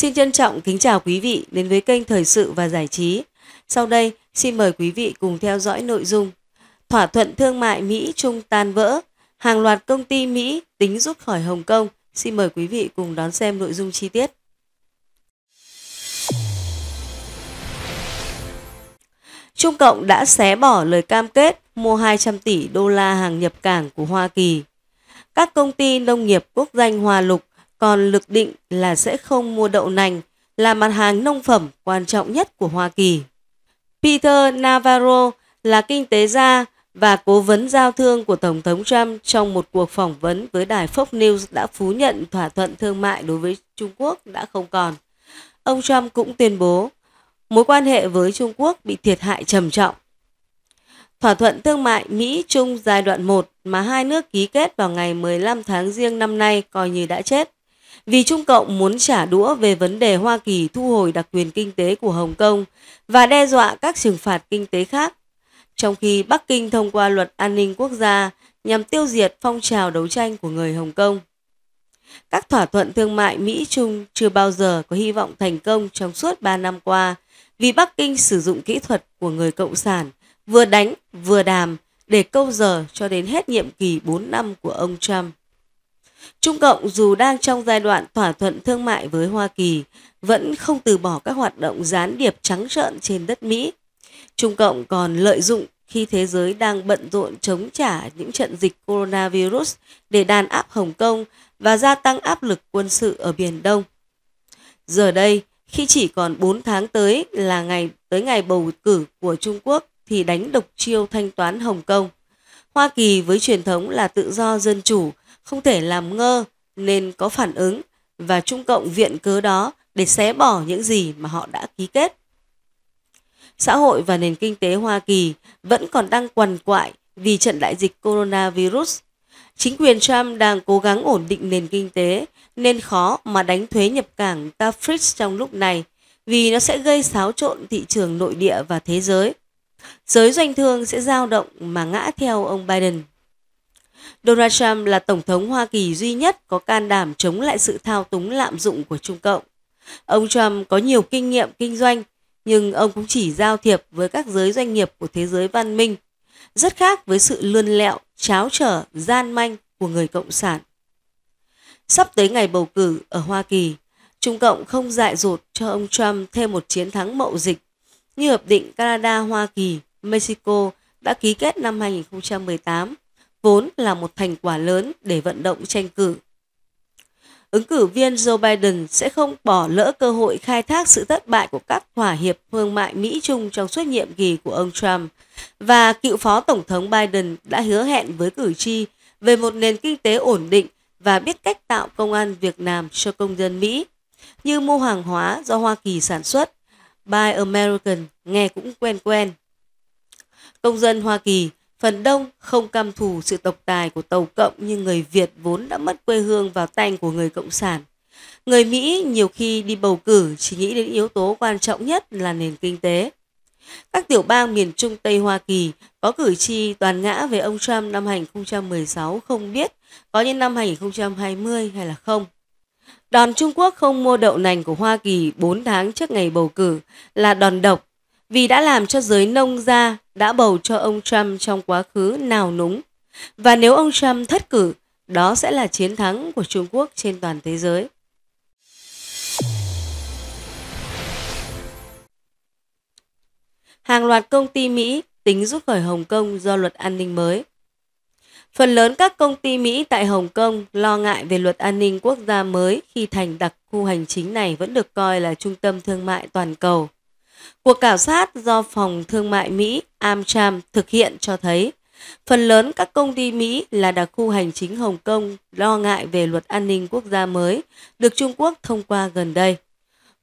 Xin trân trọng kính chào quý vị đến với kênh Thời sự và Giải trí. Sau đây, xin mời quý vị cùng theo dõi nội dung Thỏa thuận thương mại Mỹ-Trung tan vỡ, hàng loạt công ty Mỹ tính rút khỏi Hồng Kông. Xin mời quý vị cùng đón xem nội dung chi tiết. Trung Cộng đã xé bỏ lời cam kết mua 200 tỷ đô la hàng nhập cảng của Hoa Kỳ. Các công ty nông nghiệp quốc danh Hoa Lục còn lực định là sẽ không mua đậu nành là mặt hàng nông phẩm quan trọng nhất của Hoa Kỳ. Peter Navarro là kinh tế gia và cố vấn giao thương của Tổng thống Trump trong một cuộc phỏng vấn với đài Fox News đã phú nhận thỏa thuận thương mại đối với Trung Quốc đã không còn. Ông Trump cũng tuyên bố mối quan hệ với Trung Quốc bị thiệt hại trầm trọng. Thỏa thuận thương mại Mỹ-Trung giai đoạn 1 mà hai nước ký kết vào ngày 15 tháng riêng năm nay coi như đã chết vì Trung Cộng muốn trả đũa về vấn đề Hoa Kỳ thu hồi đặc quyền kinh tế của Hồng Kông và đe dọa các trừng phạt kinh tế khác, trong khi Bắc Kinh thông qua luật an ninh quốc gia nhằm tiêu diệt phong trào đấu tranh của người Hồng Kông. Các thỏa thuận thương mại Mỹ-Trung chưa bao giờ có hy vọng thành công trong suốt 3 năm qua vì Bắc Kinh sử dụng kỹ thuật của người Cộng sản vừa đánh vừa đàm để câu giờ cho đến hết nhiệm kỳ 4 năm của ông Trump. Trung Cộng dù đang trong giai đoạn thỏa thuận thương mại với Hoa Kỳ, vẫn không từ bỏ các hoạt động gián điệp trắng trợn trên đất Mỹ. Trung Cộng còn lợi dụng khi thế giới đang bận rộn chống trả những trận dịch coronavirus để đàn áp Hồng Kông và gia tăng áp lực quân sự ở Biển Đông. Giờ đây, khi chỉ còn 4 tháng tới là ngày tới ngày bầu cử của Trung Quốc thì đánh độc chiêu thanh toán Hồng Kông. Hoa Kỳ với truyền thống là tự do dân chủ không thể làm ngơ nên có phản ứng và Trung Cộng viện cớ đó để xé bỏ những gì mà họ đã ký kết. Xã hội và nền kinh tế Hoa Kỳ vẫn còn đang quằn quại vì trận đại dịch coronavirus. Chính quyền Trump đang cố gắng ổn định nền kinh tế nên khó mà đánh thuế nhập cảng Tafritz trong lúc này vì nó sẽ gây xáo trộn thị trường nội địa và thế giới. Giới doanh thương sẽ dao động mà ngã theo ông Biden. Donald Trump là Tổng thống Hoa Kỳ duy nhất có can đảm chống lại sự thao túng lạm dụng của Trung Cộng. Ông Trump có nhiều kinh nghiệm kinh doanh, nhưng ông cũng chỉ giao thiệp với các giới doanh nghiệp của thế giới văn minh, rất khác với sự lươn lẹo, cháo trở, gian manh của người Cộng sản. Sắp tới ngày bầu cử ở Hoa Kỳ, Trung Cộng không dại dột cho ông Trump thêm một chiến thắng mậu dịch như Hiệp định Canada-Hoa Kỳ, Mexico đã ký kết năm 2018 vốn là một thành quả lớn để vận động tranh cử. Ứng cử viên Joe Biden sẽ không bỏ lỡ cơ hội khai thác sự thất bại của các thỏa hiệp thương mại Mỹ-Trung trong suốt nhiệm kỳ của ông Trump và cựu phó tổng thống Biden đã hứa hẹn với cử tri về một nền kinh tế ổn định và biết cách tạo công an việc làm cho công dân Mỹ, như mua hàng hóa do Hoa Kỳ sản xuất, Buy American nghe cũng quen quen. Công dân Hoa Kỳ Phần đông không cam thù sự tộc tài của Tàu Cộng như người Việt vốn đã mất quê hương vào tay của người Cộng sản. Người Mỹ nhiều khi đi bầu cử chỉ nghĩ đến yếu tố quan trọng nhất là nền kinh tế. Các tiểu bang miền Trung Tây Hoa Kỳ có cử tri toàn ngã về ông Trump năm 2016 không biết có như năm 2020 hay là không. Đòn Trung Quốc không mua đậu nành của Hoa Kỳ 4 tháng trước ngày bầu cử là đòn độc vì đã làm cho giới nông gia đã bầu cho ông Trump trong quá khứ nào núng. Và nếu ông Trump thất cử, đó sẽ là chiến thắng của Trung Quốc trên toàn thế giới. Hàng loạt công ty Mỹ tính rút khỏi Hồng Kông do luật an ninh mới. Phần lớn các công ty Mỹ tại Hồng Kông lo ngại về luật an ninh quốc gia mới khi thành đặc khu hành chính này vẫn được coi là trung tâm thương mại toàn cầu. Cuộc khảo sát do Phòng Thương mại Mỹ Amtram thực hiện cho thấy phần lớn các công ty Mỹ là đặc khu hành chính Hồng Kông lo ngại về luật an ninh quốc gia mới được Trung Quốc thông qua gần đây.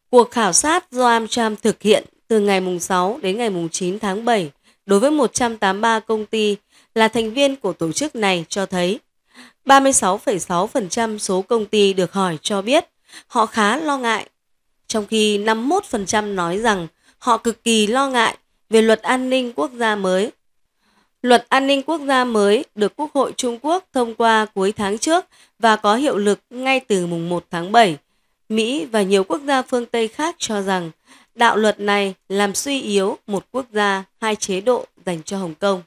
Cuộc khảo sát do Amtram thực hiện từ ngày 6 đến ngày 9 tháng 7 đối với 183 công ty là thành viên của tổ chức này cho thấy 36,6% số công ty được hỏi cho biết họ khá lo ngại, trong khi 51% nói rằng họ cực kỳ lo ngại về luật an ninh quốc gia mới. Luật an ninh quốc gia mới được Quốc hội Trung Quốc thông qua cuối tháng trước và có hiệu lực ngay từ mùng 1 tháng 7. Mỹ và nhiều quốc gia phương Tây khác cho rằng đạo luật này làm suy yếu một quốc gia hai chế độ dành cho Hồng Kông.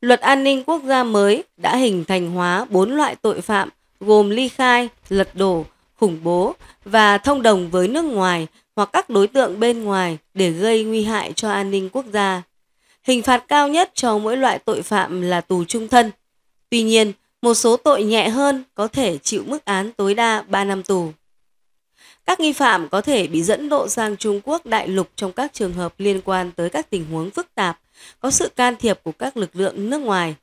Luật an ninh quốc gia mới đã hình thành hóa bốn loại tội phạm gồm ly khai, lật đổ, khủng bố và thông đồng với nước ngoài hoặc các đối tượng bên ngoài để gây nguy hại cho an ninh quốc gia. Hình phạt cao nhất cho mỗi loại tội phạm là tù trung thân. Tuy nhiên, một số tội nhẹ hơn có thể chịu mức án tối đa 3 năm tù. Các nghi phạm có thể bị dẫn độ sang Trung Quốc đại lục trong các trường hợp liên quan tới các tình huống phức tạp, có sự can thiệp của các lực lượng nước ngoài.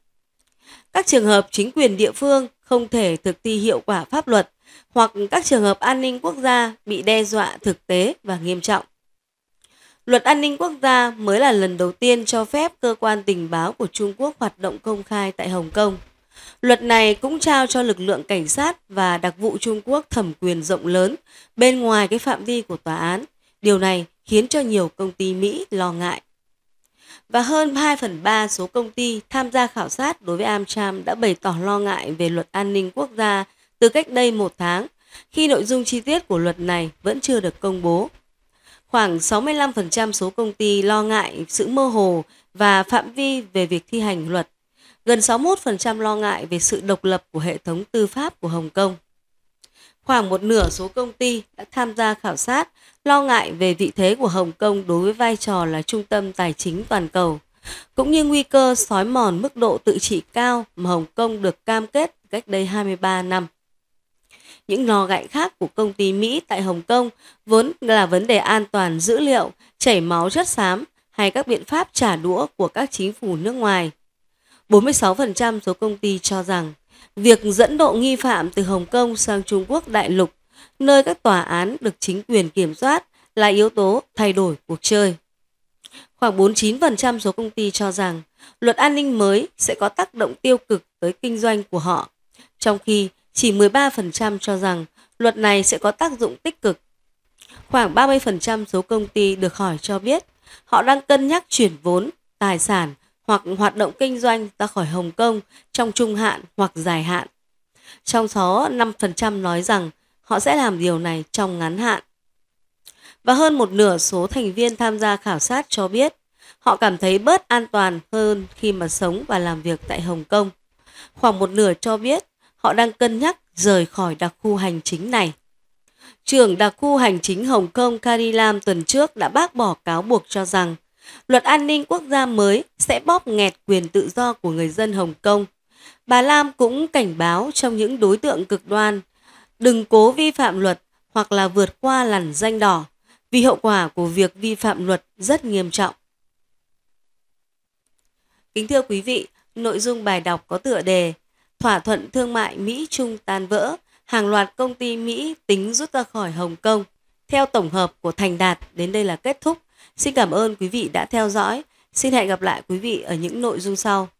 Các trường hợp chính quyền địa phương không thể thực thi hiệu quả pháp luật hoặc các trường hợp an ninh quốc gia bị đe dọa thực tế và nghiêm trọng. Luật an ninh quốc gia mới là lần đầu tiên cho phép cơ quan tình báo của Trung Quốc hoạt động công khai tại Hồng Kông. Luật này cũng trao cho lực lượng cảnh sát và đặc vụ Trung Quốc thẩm quyền rộng lớn bên ngoài cái phạm vi của tòa án. Điều này khiến cho nhiều công ty Mỹ lo ngại. Và hơn 2 phần 3 số công ty tham gia khảo sát đối với Amcham đã bày tỏ lo ngại về luật an ninh quốc gia từ cách đây một tháng, khi nội dung chi tiết của luật này vẫn chưa được công bố. Khoảng 65% số công ty lo ngại sự mơ hồ và phạm vi về việc thi hành luật. Gần 61% lo ngại về sự độc lập của hệ thống tư pháp của Hồng Kông. Khoảng một nửa số công ty đã tham gia khảo sát lo ngại về vị thế của Hồng Kông đối với vai trò là trung tâm tài chính toàn cầu, cũng như nguy cơ xói mòn mức độ tự trị cao mà Hồng Kông được cam kết cách đây 23 năm những lo ngại khác của công ty Mỹ tại Hồng Kông vốn là vấn đề an toàn dữ liệu, chảy máu chất xám hay các biện pháp trả đũa của các chính phủ nước ngoài. 46% số công ty cho rằng việc dẫn độ nghi phạm từ Hồng Kông sang Trung Quốc đại lục, nơi các tòa án được chính quyền kiểm soát là yếu tố thay đổi cuộc chơi. Khoảng 49% số công ty cho rằng luật an ninh mới sẽ có tác động tiêu cực tới kinh doanh của họ, trong khi chỉ 13% cho rằng luật này sẽ có tác dụng tích cực. Khoảng 30% số công ty được hỏi cho biết họ đang cân nhắc chuyển vốn, tài sản hoặc hoạt động kinh doanh ra khỏi Hồng Kông trong trung hạn hoặc dài hạn. Trong số 5% nói rằng họ sẽ làm điều này trong ngắn hạn. Và hơn một nửa số thành viên tham gia khảo sát cho biết họ cảm thấy bớt an toàn hơn khi mà sống và làm việc tại Hồng Kông. Khoảng một nửa cho biết họ đang cân nhắc rời khỏi đặc khu hành chính này. Trưởng đặc khu hành chính Hồng Kông Carrie Lam tuần trước đã bác bỏ cáo buộc cho rằng luật an ninh quốc gia mới sẽ bóp nghẹt quyền tự do của người dân Hồng Kông. Bà Lam cũng cảnh báo trong những đối tượng cực đoan, đừng cố vi phạm luật hoặc là vượt qua làn danh đỏ, vì hậu quả của việc vi phạm luật rất nghiêm trọng. Kính thưa quý vị, nội dung bài đọc có tựa đề thỏa thuận thương mại Mỹ-Trung tan vỡ, hàng loạt công ty Mỹ tính rút ra khỏi Hồng Kông. Theo tổng hợp của Thành Đạt, đến đây là kết thúc. Xin cảm ơn quý vị đã theo dõi. Xin hẹn gặp lại quý vị ở những nội dung sau.